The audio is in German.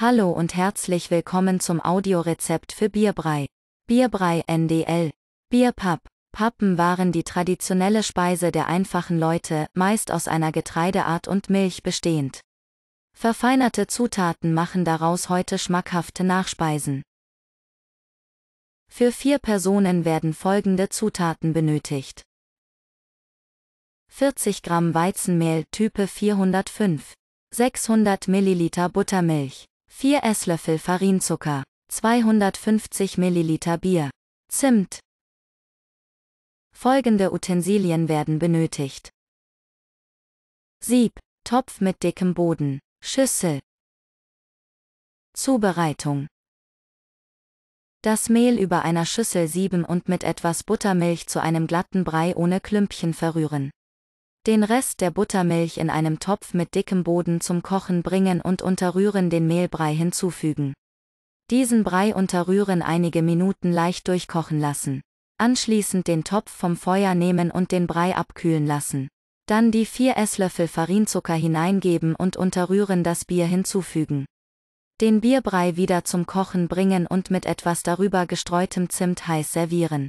Hallo und herzlich willkommen zum Audiorezept für Bierbrei. Bierbrei NDL. Bierpapp. Pappen waren die traditionelle Speise der einfachen Leute, meist aus einer Getreideart und Milch bestehend. Verfeinerte Zutaten machen daraus heute schmackhafte Nachspeisen. Für vier Personen werden folgende Zutaten benötigt. 40 Gramm Weizenmehl Type 405, 600 Milliliter Buttermilch, 4 Esslöffel Farinzucker, 250 Milliliter Bier, Zimt. Folgende Utensilien werden benötigt. Sieb, Topf mit dickem Boden, Schüssel. Zubereitung. Das Mehl über einer Schüssel sieben und mit etwas Buttermilch zu einem glatten Brei ohne Klümpchen verrühren. Den Rest der Buttermilch in einem Topf mit dickem Boden zum Kochen bringen und unterrühren den Mehlbrei hinzufügen. Diesen Brei unterrühren einige Minuten leicht durchkochen lassen. Anschließend den Topf vom Feuer nehmen und den Brei abkühlen lassen. Dann die 4 Esslöffel Farinzucker hineingeben und unterrühren das Bier hinzufügen. Den Bierbrei wieder zum Kochen bringen und mit etwas darüber gestreutem Zimt heiß servieren.